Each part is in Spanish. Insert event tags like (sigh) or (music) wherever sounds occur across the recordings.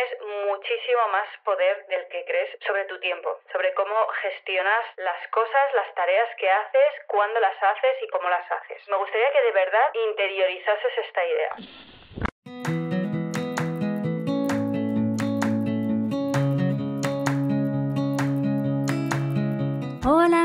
tienes muchísimo más poder del que crees sobre tu tiempo, sobre cómo gestionas las cosas, las tareas que haces, cuándo las haces y cómo las haces. Me gustaría que de verdad interiorizases esta idea.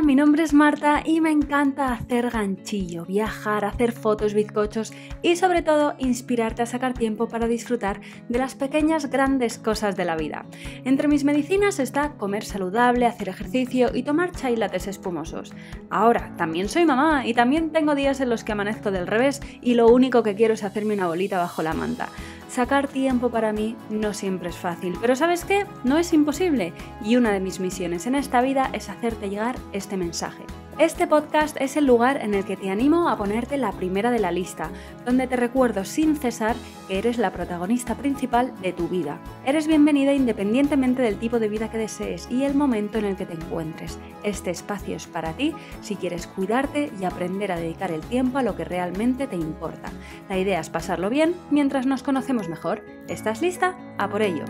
mi nombre es Marta y me encanta hacer ganchillo, viajar, hacer fotos, bizcochos y sobre todo inspirarte a sacar tiempo para disfrutar de las pequeñas grandes cosas de la vida. Entre mis medicinas está comer saludable, hacer ejercicio y tomar chai espumosos. Ahora, también soy mamá y también tengo días en los que amanezco del revés y lo único que quiero es hacerme una bolita bajo la manta. Sacar tiempo para mí no siempre es fácil, pero ¿sabes qué? No es imposible. Y una de mis misiones en esta vida es hacerte llegar este mensaje. Este podcast es el lugar en el que te animo a ponerte la primera de la lista, donde te recuerdo sin cesar que eres la protagonista principal de tu vida. Eres bienvenida independientemente del tipo de vida que desees y el momento en el que te encuentres. Este espacio es para ti si quieres cuidarte y aprender a dedicar el tiempo a lo que realmente te importa. La idea es pasarlo bien mientras nos conocemos mejor. ¿Estás lista? A por ello.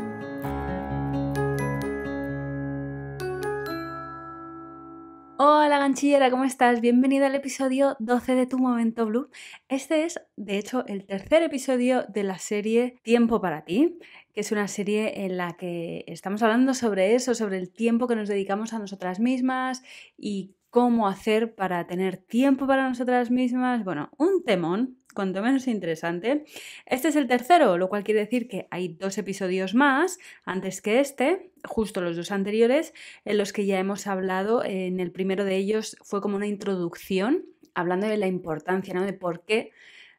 Hola ganchillera, ¿cómo estás? Bienvenida al episodio 12 de Tu Momento Blue. Este es, de hecho, el tercer episodio de la serie Tiempo para ti, que es una serie en la que estamos hablando sobre eso, sobre el tiempo que nos dedicamos a nosotras mismas y cómo hacer para tener tiempo para nosotras mismas. Bueno, un temón, cuanto menos interesante. Este es el tercero, lo cual quiere decir que hay dos episodios más antes que este, justo los dos anteriores, en los que ya hemos hablado. En el primero de ellos fue como una introducción, hablando de la importancia, ¿no? De por qué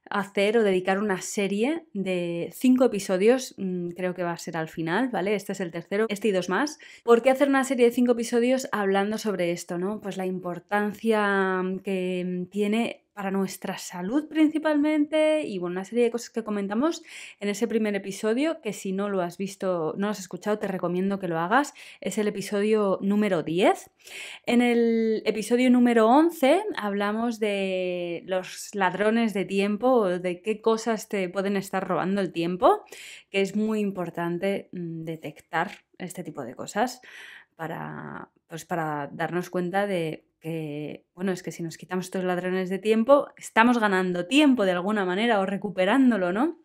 hacer o dedicar una serie de cinco episodios, mm, creo que va a ser al final, ¿vale? Este es el tercero, este y dos más. ¿Por qué hacer una serie de cinco episodios hablando sobre esto, no? Pues la importancia mm, que mm, tiene para nuestra salud principalmente y bueno, una serie de cosas que comentamos en ese primer episodio que si no lo has visto, no lo has escuchado, te recomiendo que lo hagas. Es el episodio número 10. En el episodio número 11 hablamos de los ladrones de tiempo, de qué cosas te pueden estar robando el tiempo, que es muy importante mm, detectar este tipo de cosas para, pues para darnos cuenta de que, bueno, es que si nos quitamos estos ladrones de tiempo, estamos ganando tiempo de alguna manera o recuperándolo, ¿no?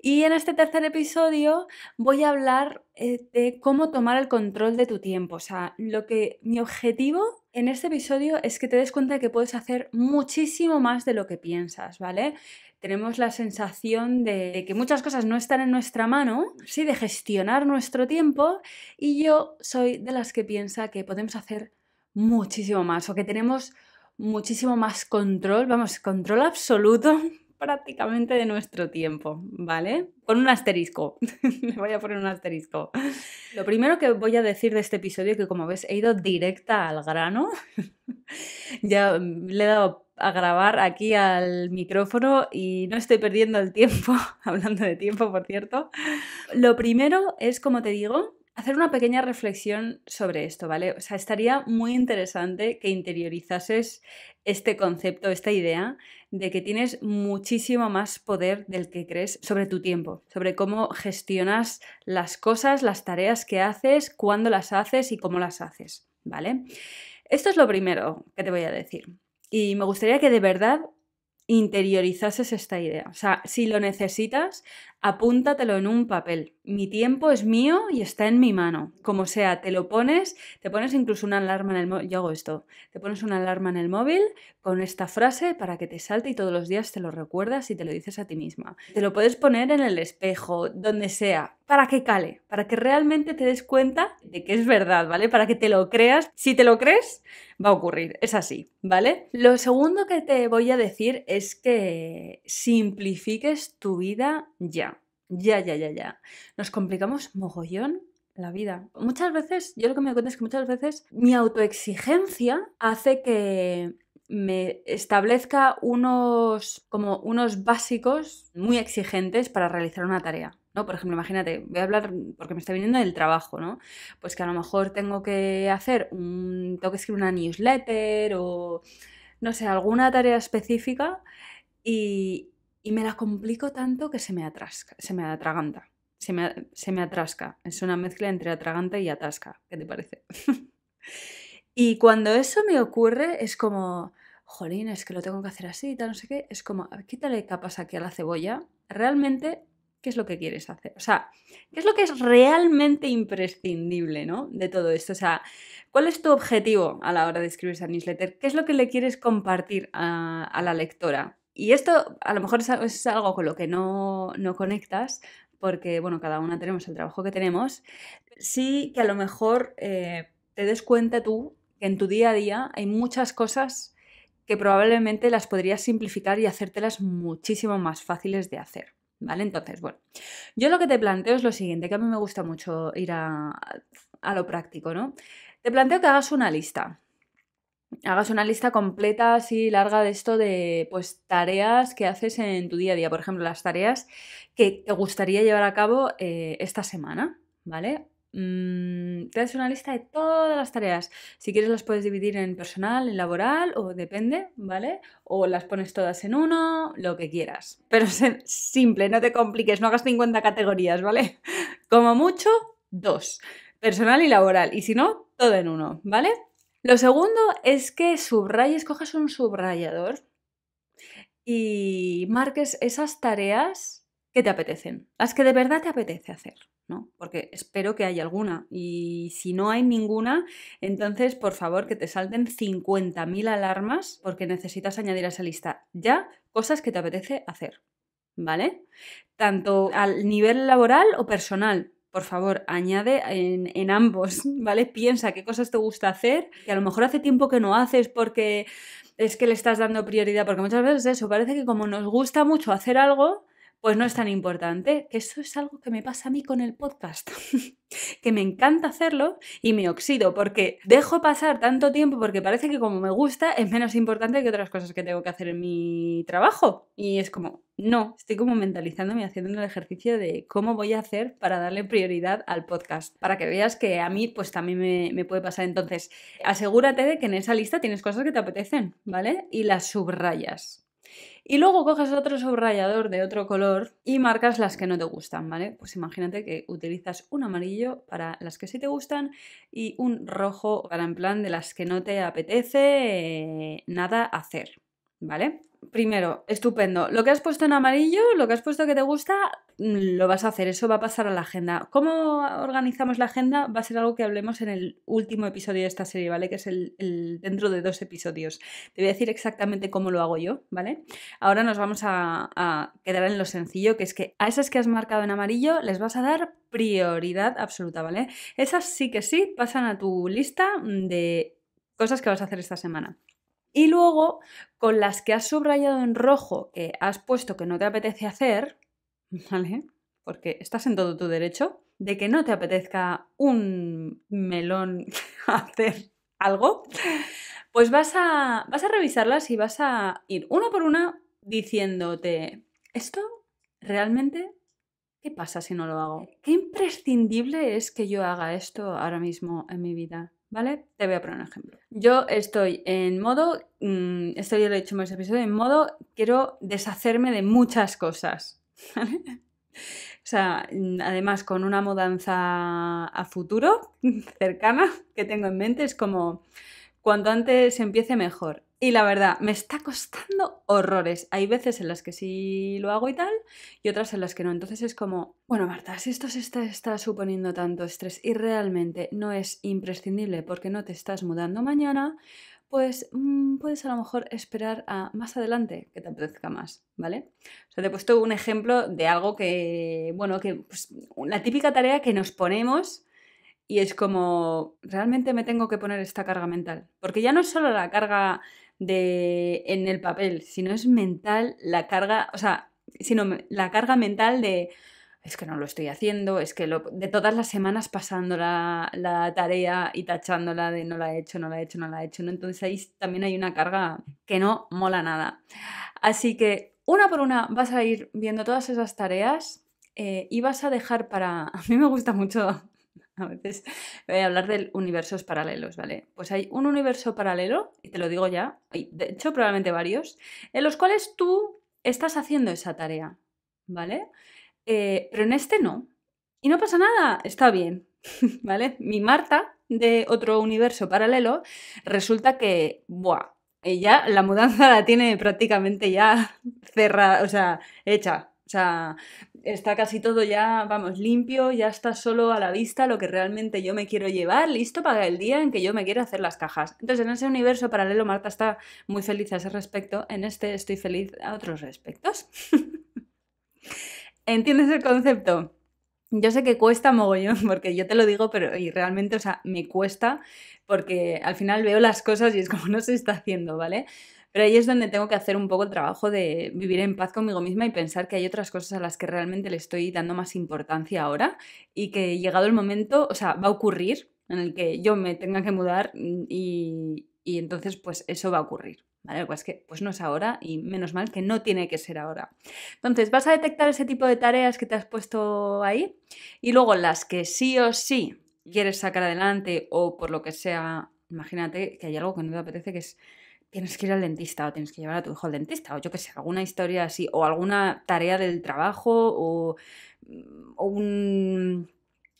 Y en este tercer episodio voy a hablar eh, de cómo tomar el control de tu tiempo. O sea, lo que mi objetivo en este episodio es que te des cuenta de que puedes hacer muchísimo más de lo que piensas, ¿vale? Tenemos la sensación de, de que muchas cosas no están en nuestra mano, sí, de gestionar nuestro tiempo, y yo soy de las que piensa que podemos hacer muchísimo más o que tenemos muchísimo más control, vamos, control absoluto (laughs) prácticamente de nuestro tiempo, ¿vale? Con un asterisco. (laughs) Le voy a poner un asterisco. Lo primero que voy a decir de este episodio, que como ves he ido directa al grano, (laughs) ya mm, le he dado a grabar aquí al micrófono y no estoy perdiendo el tiempo, hablando de tiempo, por cierto. Lo primero es, como te digo, hacer una pequeña reflexión sobre esto, ¿vale? O sea, estaría muy interesante que interiorizases este concepto, esta idea de que tienes muchísimo más poder del que crees sobre tu tiempo, sobre cómo gestionas las cosas, las tareas que haces, cuándo las haces y cómo las haces, ¿vale? Esto es lo primero que te voy a decir. Y me gustaría que de verdad interiorizases esta idea. O sea, si lo necesitas, Apúntatelo en un papel. Mi tiempo es mío y está en mi mano. Como sea, te lo pones, te pones incluso una alarma en el móvil. Yo hago esto. Te pones una alarma en el móvil con esta frase para que te salte y todos los días te lo recuerdas y te lo dices a ti misma. Te lo puedes poner en el espejo, donde sea, para que cale, para que realmente te des cuenta de que es verdad, ¿vale? Para que te lo creas. Si te lo crees, va a ocurrir. Es así, ¿vale? Lo segundo que te voy a decir es que simplifiques tu vida ya. Ya, ya, ya, ya. Nos complicamos mogollón la vida. Muchas veces, yo lo que me cuenta es que muchas veces mi autoexigencia hace que me establezca unos como unos básicos muy exigentes para realizar una tarea. ¿no? Por ejemplo, imagínate, voy a hablar porque me está viniendo del trabajo, ¿no? Pues que a lo mejor tengo que hacer un. tengo que escribir una newsletter o no sé, alguna tarea específica y, y me la complico tanto que se me atrasca, se me atraganta, se me, atrasca. Es una mezcla entre atraganta y atasca, ¿qué te parece? (laughs) y cuando eso me ocurre es como, jolín, es que lo tengo que hacer así y tal, no sé qué. Es como, quítale capas aquí a la cebolla. Realmente, ¿qué es lo que quieres hacer? O sea, ¿qué es lo que es realmente imprescindible, ¿no? De todo esto. O sea, ¿cuál es tu objetivo a la hora de escribir esa newsletter? ¿Qué es lo que le quieres compartir a la lectora? Y esto a lo mejor es, algo con lo que no, no conectas, porque bueno, cada una tenemos el trabajo que tenemos, sí que a lo mejor eh, te des cuenta tú que en tu día a día hay muchas cosas que probablemente las podrías simplificar y hacértelas muchísimo más fáciles de hacer. ¿Vale? Entonces, bueno, yo lo que te planteo es lo siguiente, que a mí me gusta mucho ir a, a lo práctico, ¿no? Te planteo que hagas una lista, hagas una lista completa así larga de esto de pues tareas que haces en tu día a día. Por ejemplo, las tareas que te gustaría llevar a cabo eh, esta semana, ¿vale? Mm, te haces una lista de todas las tareas. Si quieres las puedes dividir en personal, en laboral o depende, ¿vale? O las pones todas en uno, lo que quieras. Pero (laughs) simple, no te compliques, no hagas 50 categorías, ¿vale? (laughs) Como mucho, dos. Personal y laboral. Y si no, todo en uno, ¿vale? Lo segundo es que subrayes, cojas un subrayador y marques esas tareas que te apetecen, las que de verdad te apetece hacer, ¿no? Porque espero que haya alguna y si no hay ninguna, entonces por favor que te salten 50.000 alarmas porque necesitas añadir a esa lista ya cosas que te apetece hacer, ¿vale? Tanto al nivel laboral o personal, por favor, añade en, en, ambos, (laughs) ¿vale? Piensa qué cosas te gusta hacer, que a lo mejor hace tiempo que no haces porque es que le estás dando prioridad, porque muchas veces eso, parece que como nos gusta mucho hacer algo, pues no es tan importante, que eso es algo que me pasa a mí con el podcast, (laughs) que me encanta hacerlo y me oxido porque dejo pasar tanto tiempo porque parece que como me gusta es menos importante que otras cosas que tengo que hacer en mi trabajo y es como, no, estoy como mentalizándome haciendo el ejercicio de cómo voy a hacer para darle prioridad al podcast, para que veas que a mí pues también me, me puede pasar. Entonces, asegúrate de que en esa lista tienes cosas que te apetecen, ¿vale? Y las subrayas. Y luego coges otro subrayador de otro color y marcas las que no te gustan, ¿vale? Pues imagínate que utilizas un amarillo para las que sí te gustan y un rojo para en plan de las que no te apetece eh, nada hacer. ¿vale? Primero, estupendo. Lo que has puesto en amarillo, lo que has puesto que te gusta, mm, lo vas a hacer, eso va a pasar a la agenda. ¿Cómo organizamos la agenda? Va a ser algo que hablemos en el último episodio de esta serie, ¿vale? Que es el, dentro de dos episodios. Te voy a decir exactamente cómo lo hago yo, ¿vale? Ahora nos vamos a, a quedar en lo sencillo, que es que a esas que has marcado en amarillo les vas a dar prioridad absoluta, ¿vale? Esas sí que sí pasan a tu lista de cosas que vas a hacer esta semana. Y luego, con las que has subrayado en rojo, que has puesto que no te apetece hacer, (laughs) ¿vale? Porque estás en todo tu derecho de que no te apetezca un melón (laughs) hacer algo, pues vas a, vas a revisarlas y vas a ir una por una diciéndote, ¿esto realmente qué pasa si no lo hago? ¿Qué imprescindible es que yo haga esto ahora mismo en mi vida? ¿Vale? Te voy a poner un ejemplo. Yo estoy en modo, mm, esto ya lo he dicho en episodios, en modo quiero deshacerme de muchas cosas. (laughs) ¿vale? O sea, mm, además con una mudanza a futuro (laughs) cercana que tengo en mente, es como cuanto antes empiece mejor. Y la verdad, me está costando horrores. Hay veces en las que sí lo hago y tal, y otras en las que no. Entonces es como, bueno, Marta, si esto se está, suponiendo tanto estrés y realmente no es imprescindible porque no te estás mudando mañana, pues mm, puedes a lo mejor esperar a más adelante que te apetezca más, ¿vale? O sea, te he puesto un ejemplo de algo que, bueno, que pues, la típica tarea que nos ponemos y es como, realmente me tengo que poner esta carga mental. Porque ya no es solo la carga de, en el papel, si no es mental la carga, o sea, sino la carga mental de es que no lo estoy haciendo, es que lo, de todas las semanas pasando la, tarea y tachándola de no la he hecho, no la he hecho, no la he hecho, Entonces ahí también hay una carga que no mola nada. Así que una por una vas a ir viendo todas esas tareas eh, y vas a dejar para... (laughs) A mí me gusta mucho a veces voy a hablar de universos paralelos, ¿vale? Pues hay un universo paralelo, y te lo digo ya, hay de hecho probablemente varios, en los cuales tú estás haciendo esa tarea, ¿vale? Eh, pero en este no. Y no pasa nada, está bien, (laughs) ¿vale? Mi Marta de otro universo paralelo resulta que, buah, ella la mudanza la tiene prácticamente ya cerrada, o sea, hecha. O sea, está casi todo ya, vamos, limpio, ya está solo a la vista lo que realmente yo me quiero llevar, listo para el día en que yo me quiero hacer las cajas. Entonces, en ese universo paralelo, Marta está muy feliz a ese respecto, en este estoy feliz a otros respectos. (laughs) ¿Entiendes el concepto? Yo sé que cuesta mogollón, porque yo te lo digo, pero y realmente, o sea, me cuesta, porque al final veo las cosas y es como no se está haciendo, ¿vale? Pero ahí es donde tengo que hacer un poco el trabajo de vivir en paz conmigo misma y pensar que hay otras cosas a las que realmente le estoy dando más importancia ahora y que llegado el momento, o sea, va a ocurrir en el que yo me tenga que mudar y, entonces pues eso va a ocurrir. ¿Vale? Pues que pues no es ahora y menos mal que no tiene que ser ahora. Entonces, vas a detectar ese tipo de tareas que te has puesto ahí y luego las que sí o sí quieres sacar adelante o por lo que sea, imagínate que hay algo que no te apetece que es tienes que ir al dentista o tienes que llevar a tu hijo al dentista o yo qué sé, alguna historia así o alguna tarea del trabajo o, mm, un,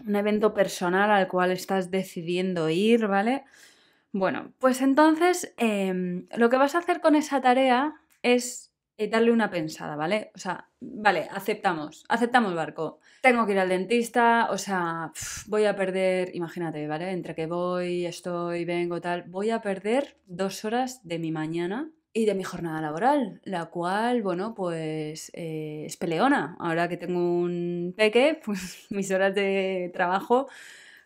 un, evento personal al cual estás decidiendo ir, ¿vale? Bueno, pues entonces em, lo que vas a hacer con esa tarea es eh, darle una pensada, ¿vale? O sea, vale, aceptamos, aceptamos barco. Tengo que ir al dentista, o sea, voy a perder, imagínate, ¿vale? Entre que voy, estoy, vengo, tal, voy a perder dos horas de mi mañana y de mi jornada laboral, la cual, bueno, pues eh, es peleona. Ahora que tengo un peque, (laughs) pues mis horas de trabajo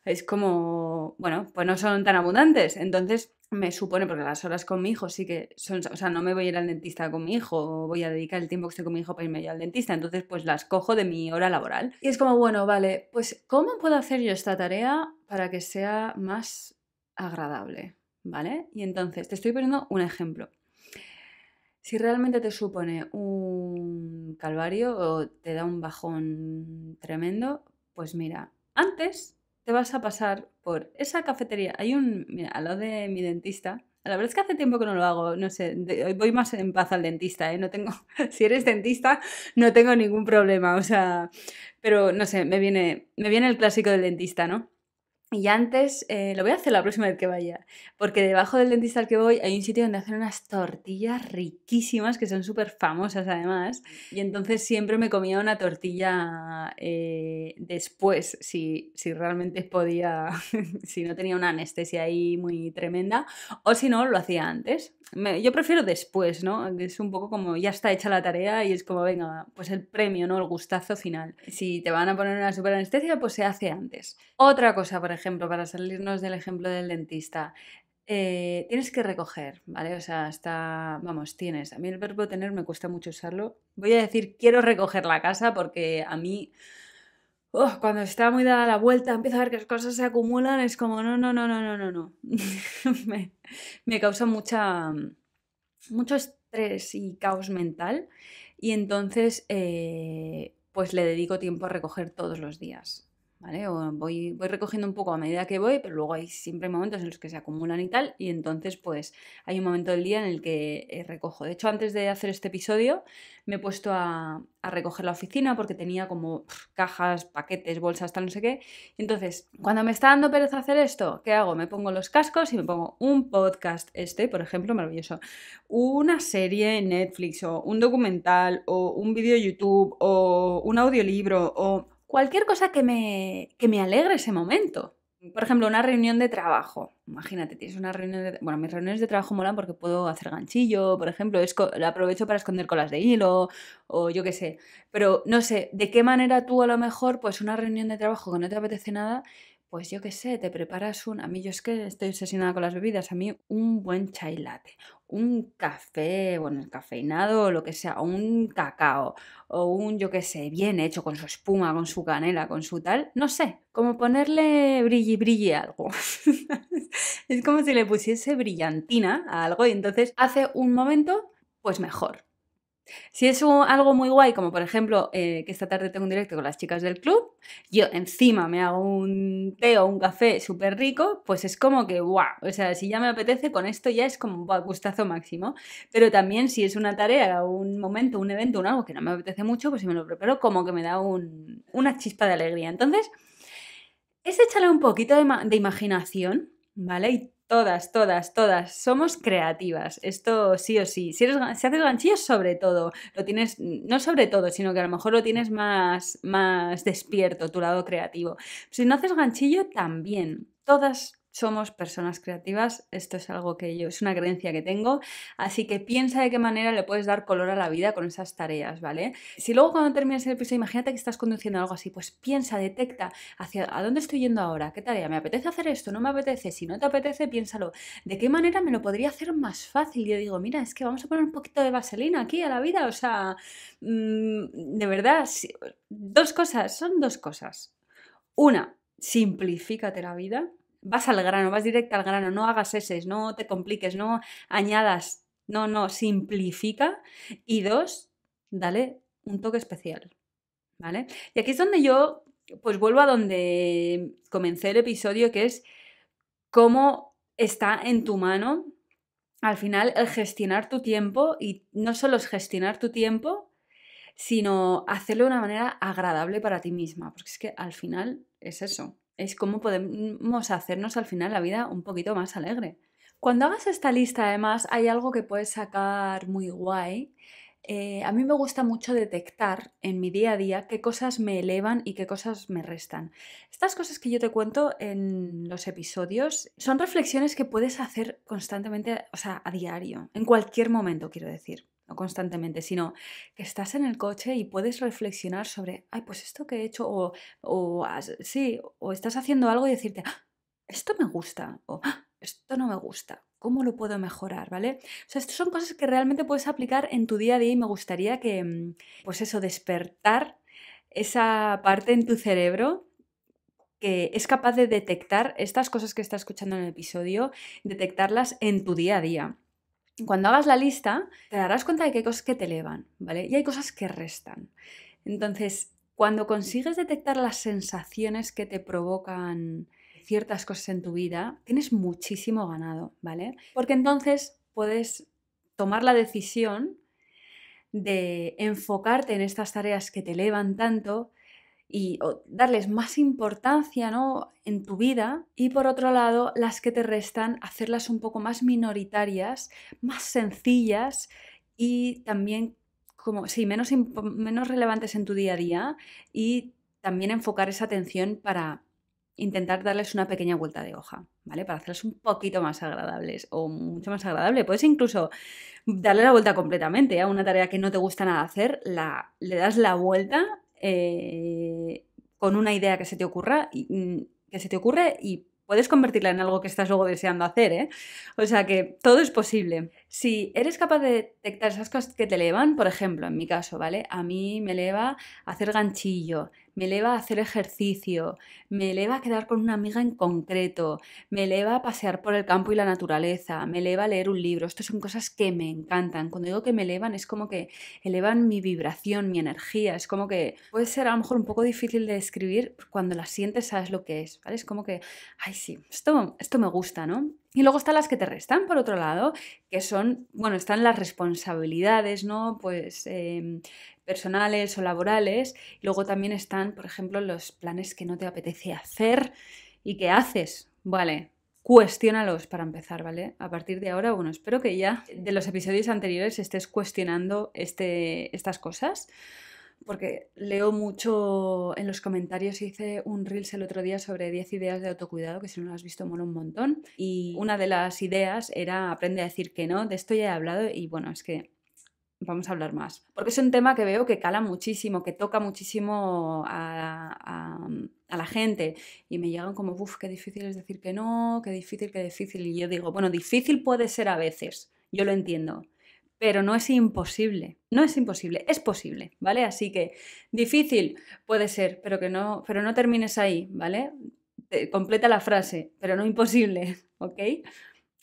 es como, bueno, pues no son tan abundantes. Entonces, me supone, porque las horas con mi hijo sí que son, o sea, no me voy a ir al dentista con mi hijo, voy a dedicar el tiempo que estoy con mi hijo para irme yo al dentista, entonces pues las cojo de mi hora laboral. Y es como, bueno, vale, pues ¿cómo puedo hacer yo esta tarea para que sea más agradable? ¿Vale? Y entonces, te estoy poniendo un ejemplo. Si realmente te supone un calvario o te da un bajón tremendo, pues mira, antes te vas a pasar por esa cafetería. Hay un, mira, al lado de mi dentista, la verdad es que hace tiempo que no lo hago, no sé, voy más en paz al dentista, ¿eh? No tengo, (laughs) si eres dentista, no tengo ningún problema, o sea, pero no sé, me viene, me viene el clásico del dentista, ¿no? Y antes, eh, lo voy a hacer la próxima vez que vaya, porque debajo del dentista al que voy hay un sitio donde hacen unas tortillas riquísimas, que son súper famosas además, y entonces siempre me comía una tortilla eh, después, si, si realmente podía, (laughs) si no tenía una anestesia ahí muy tremenda, o si no, lo hacía antes. yo prefiero después, ¿no? Es un poco como ya está hecha la tarea y es como, venga, pues el premio, ¿no? El gustazo final. Si te van a poner una super anestesia, pues se hace antes. Otra cosa, por ejemplo, ejemplo, para salirnos del ejemplo del dentista, eh, tienes que recoger, ¿vale? O sea, está vamos, tienes. A mí el verbo tener me cuesta mucho usarlo. Voy a decir, quiero recoger la casa porque a mí, ¡oh!, cuando está muy dada la vuelta, empiezo a ver que las cosas se acumulan, es como, no, no, no, no, no, no, no. (laughs) me, me, causa mucha, mucho estrés y caos mental. Y entonces, eh, pues le dedico tiempo a recoger todos los días. ¿vale? voy, recogiendo un poco a medida que voy, pero luego hay siempre momentos en los que se acumulan y tal, y entonces pues hay un momento del día en el que eh, recojo. De hecho, antes de hacer este episodio me he puesto a, recoger la oficina porque tenía como cajas, paquetes, bolsas, tal, no sé qué. Entonces, cuando me está dando pereza hacer esto, ¿qué hago? Me pongo los cascos y me pongo un podcast este, por ejemplo, maravilloso, una serie en Netflix o un documental o un vídeo YouTube o un audiolibro o cualquier cosa que me, que me alegre ese momento. Por ejemplo, una reunión de trabajo. Imagínate, tienes una reunión de... Bueno, mis reuniones de trabajo molan porque puedo hacer ganchillo, por ejemplo, esco... lo aprovecho para esconder colas de hilo o yo qué sé. Pero no sé, ¿de qué manera tú a lo mejor, pues una reunión de trabajo que no te apetece nada, pues yo qué sé, te preparas un... A mí yo es que estoy obsesionada con las bebidas, a mí un buen chai latte, un café, bueno, el cafeinado o lo que sea, o un cacao, o un, yo qué sé, bien hecho con su espuma, con su canela, con su tal, no sé, como ponerle brilli brille algo. (laughs) es como si le pusiese brillantina a algo y entonces hace un momento, pues mejor. Si es algo muy guay, como por ejemplo eh, que esta tarde tengo un directo con las chicas del club, yo encima me hago un té o un café súper rico, pues es como que, ¡guau! o sea, si ya me apetece, con esto ya es como un gustazo máximo. Pero también si es una tarea, un momento, un evento, un algo que no me apetece mucho, pues si me lo preparo, como que me da una chispa de alegría. Entonces, es echarle un poquito de, imaginación, ¿vale? Todas, todas, todas. Somos creativas. Esto sí o sí. Si, haces ganchillo sobre todo, lo tienes, no sobre todo, sino que a lo mejor lo tienes más, más despierto, tu lado creativo. Si no haces ganchillo, también. Todas, somos personas creativas, esto es algo que yo, es una creencia que tengo, así que piensa de qué manera le puedes dar color a la vida con esas tareas, ¿vale? Si luego cuando termines el episodio, imagínate que estás conduciendo algo así, pues piensa, detecta hacia a dónde estoy yendo ahora, qué tarea, me apetece hacer esto, no me apetece, si no te apetece, piénsalo, de qué manera me lo podría hacer más fácil. Yo digo, mira, es que vamos a poner un poquito de vaselina aquí a la vida, o sea, mm, de verdad, dos cosas, son dos cosas. Una, simplifícate la vida vas al grano, vas directo al grano, no hagas ese, no te compliques, no añadas, no, no, simplifica. Y dos, dale un toque especial. ¿Vale? Y aquí es donde yo, pues vuelvo a donde comencé el episodio, que es cómo está en tu mano al final el gestionar tu tiempo y no solo es gestionar tu tiempo, sino hacerlo de una manera agradable para ti misma, porque es que al final es eso es cómo podemos hacernos al final la vida un poquito más alegre. Cuando hagas esta lista, además, hay algo que puedes sacar muy guay. Eh, a mí me gusta mucho detectar en mi día a día qué cosas me elevan y qué cosas me restan. Estas cosas que yo te cuento en los episodios son reflexiones que puedes hacer constantemente, o sea, a diario, en cualquier momento, quiero decir no constantemente, sino que estás en el coche y puedes reflexionar sobre, ay, pues esto que he hecho, o, o sí, o estás haciendo algo y decirte, ah, esto me gusta, o ah, esto no me gusta, ¿cómo lo puedo mejorar? ¿Vale? O sea, estas son cosas que realmente puedes aplicar en tu día a día y me gustaría que, mm, pues eso, despertar esa parte en tu cerebro que es capaz de detectar estas cosas que está escuchando en el episodio, detectarlas en tu día a día cuando hagas la lista, te darás cuenta de que hay cosas que te elevan, ¿vale? Y hay cosas que restan. Entonces, cuando consigues detectar las sensaciones que te provocan ciertas cosas en tu vida, tienes muchísimo ganado, ¿vale? Porque entonces puedes tomar la decisión de enfocarte en estas tareas que te elevan tanto y darles más importancia ¿no? en tu vida y por otro lado las que te restan hacerlas un poco más minoritarias, más sencillas y también como sí, menos, menos relevantes en tu día a día y también enfocar esa atención para intentar darles una pequeña vuelta de hoja, ¿vale? Para hacerlas un poquito más agradables o mucho más agradable. Puedes incluso darle la vuelta completamente a una tarea que no te gusta nada hacer, la, le das la vuelta eh, con una idea que se te ocurra y, mm, que se te ocurre y puedes convertirla en algo que estás luego deseando hacer, ¿eh? O sea que todo es posible. Si eres capaz de detectar esas cosas que te elevan, por ejemplo, en mi caso, ¿vale? A mí me eleva hacer ganchillo, me eleva a hacer ejercicio, me eleva a quedar con una amiga en concreto, me eleva a pasear por el campo y la naturaleza, me eleva a leer un libro. Estas son cosas que me encantan. Cuando digo que me elevan es como que elevan mi vibración, mi energía. Es como que puede ser a lo mejor un poco difícil de describir pues, cuando la sientes sabes lo que es, ¿vale? Es como que, ay sí, esto, esto me gusta, ¿no? Y luego están las que te restan, por otro lado, que son, bueno, están las responsabilidades, ¿no? Pues em, personales o laborales. Y luego también están, por ejemplo, los planes que no te apetece hacer y que haces. Vale, cuestiónalos para empezar, ¿vale? A partir de ahora, bueno, espero que ya de los episodios anteriores estés cuestionando este, estas cosas porque leo mucho en los comentarios, hice un reels el otro día sobre 10 ideas de autocuidado, que si no lo has visto mola un montón, y una de las ideas era aprende a decir que no, de esto ya he hablado y bueno, es que vamos a hablar más, porque es un tema que veo que cala muchísimo, que toca muchísimo a, a la gente y me llegan como, uff, qué difícil es decir que no, qué difícil, qué difícil, y yo digo, bueno, difícil puede ser a veces, yo lo entiendo, pero no es imposible. No es imposible, es posible, ¿vale? Así que difícil puede ser, pero que no, pero no termines ahí, ¿vale? completa la frase, pero no imposible, (laughs) ¿ok?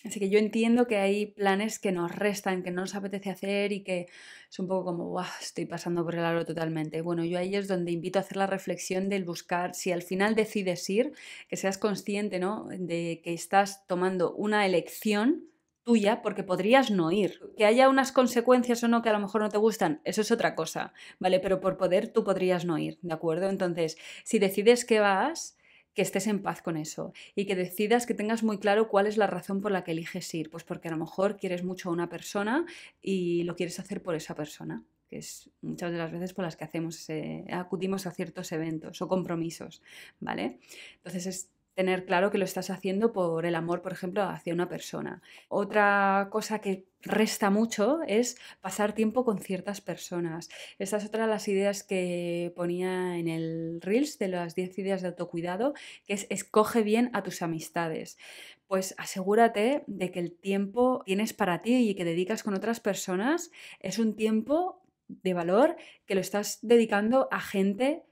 Así que yo entiendo que hay planes que nos restan, que no nos apetece hacer y que es un poco como, estoy pasando por el aro totalmente. Bueno, yo ahí es donde invito a hacer la reflexión del buscar, si al final decides ir, que seas consciente ¿no? de que estás tomando una elección tuya porque podrías no ir. Que haya unas consecuencias o no que a lo mejor no te gustan, eso es otra cosa, ¿vale? Pero por poder tú podrías no ir, ¿de acuerdo? Entonces, si decides que vas, que estés en paz con eso y que decidas que tengas muy claro cuál es la razón por la que eliges ir, pues porque a lo mejor quieres mucho a una persona y lo quieres hacer por esa persona que es muchas de las veces por las que hacemos acudimos a ciertos eventos o compromisos, ¿vale? Entonces es tener claro que lo estás haciendo por el amor, por ejemplo, hacia una persona. Otra cosa que resta mucho es pasar tiempo con ciertas personas. Esta es otra de las ideas que ponía en el Reels de las 10 ideas de autocuidado, que es escoge bien a tus amistades. Pues asegúrate de que el tiempo tienes para ti y que dedicas con otras personas es un tiempo de valor que lo estás dedicando a gente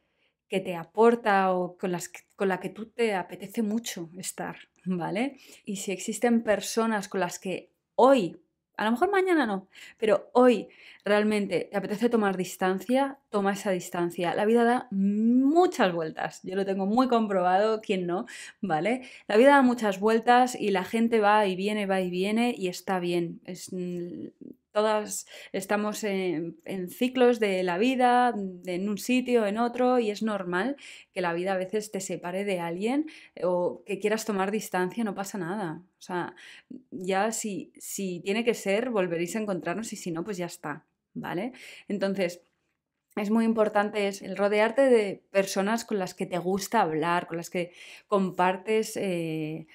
que te aporta o con, las, con la que tú te apetece mucho estar, (laughs) ¿vale? Y si existen personas con las que hoy, a lo mejor mañana no, pero hoy realmente te apetece tomar distancia, toma esa distancia. La vida da muchas vueltas, yo lo tengo muy comprobado, quién no, ¿vale? La vida da muchas vueltas y la gente va y viene, va y viene y está bien. Es, mm, todas estamos en, ciclos de la vida, en un sitio, en otro, y es normal que la vida a veces te separe de alguien eh, o que quieras tomar distancia, no pasa nada. O sea, ya si, si tiene que ser, volveréis a encontrarnos y si no, pues ya está, ¿vale? Entonces... Es muy importante es el rodearte de personas con las que te gusta hablar, con las que compartes eh,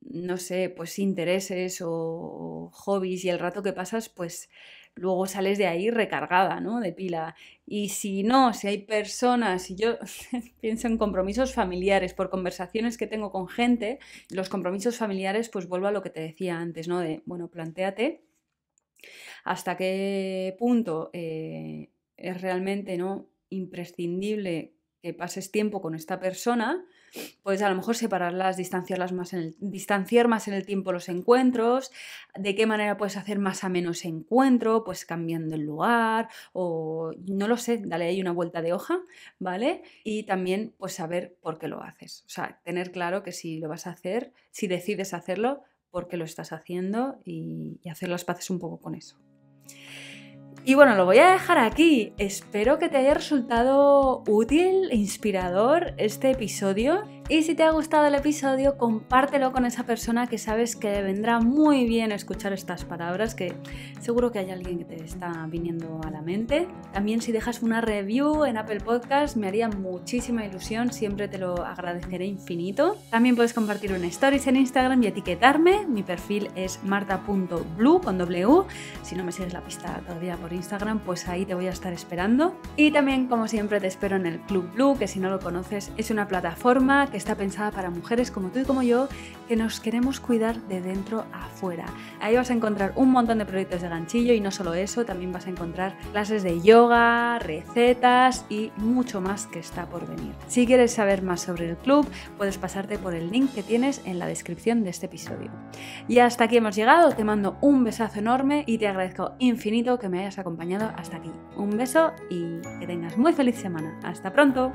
no sé, pues intereses o hobbies y el rato que pasas, pues luego sales de ahí recargada, ¿no? De pila. Y si no, si hay personas, y yo (laughs) pienso en compromisos familiares, por conversaciones que tengo con gente, los compromisos familiares, pues vuelvo a lo que te decía antes, ¿no? De, bueno, planteate hasta qué punto eh, es realmente, ¿no? Imprescindible que pases tiempo con esta persona pues a lo mejor separarlas, distanciarlas más distanciar más en el tiempo los encuentros, de qué manera puedes hacer más a menos encuentro, pues cambiando el lugar o no lo sé, dale ahí una vuelta de hoja, ¿vale? Y también pues saber por qué lo haces, o sea, tener claro que si lo vas a hacer, si decides hacerlo, por qué lo estás haciendo y hacer las paces un poco con eso. Y bueno, lo voy a dejar aquí. Espero que te haya resultado útil e inspirador este episodio y si te ha gustado el episodio, compártelo con esa persona que sabes que vendrá muy bien escuchar estas palabras, que seguro que hay alguien que te está viniendo a la mente. También si dejas una review en Apple Podcast, me haría muchísima ilusión, siempre te lo agradeceré infinito. También puedes compartir un stories en Instagram y etiquetarme. Mi perfil es marta.blue con W. Si no me sigues la pista todavía por Instagram, pues ahí te voy a estar esperando. Y también, como siempre, te espero en el Club Blue, que si no lo conoces, es una plataforma que está pensada para mujeres como tú y como yo que nos queremos cuidar de dentro a afuera. Ahí vas a encontrar un montón de proyectos de ganchillo y no solo eso, también vas a encontrar clases de yoga, recetas y mucho más que está por venir. Si quieres saber más sobre el club, puedes pasarte por el link que tienes en la descripción de este episodio. Y hasta aquí hemos llegado, te mando un besazo enorme y te agradezco infinito que me hayas acompañado hasta aquí. Un beso y que tengas muy feliz semana. Hasta pronto.